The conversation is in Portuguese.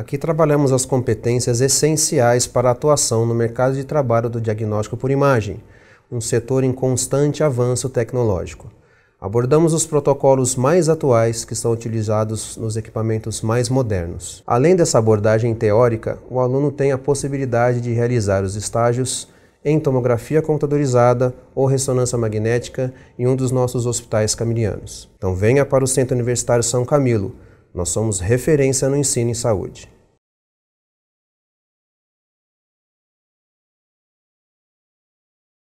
Aqui trabalhamos as competências essenciais para a atuação no mercado de trabalho do diagnóstico por imagem, um setor em constante avanço tecnológico. Abordamos os protocolos mais atuais que são utilizados nos equipamentos mais modernos. Além dessa abordagem teórica, o aluno tem a possibilidade de realizar os estágios em tomografia computadorizada ou ressonância magnética em um dos nossos hospitais camilianos. Então venha para o Centro Universitário São Camilo nós somos referência no ensino em saúde.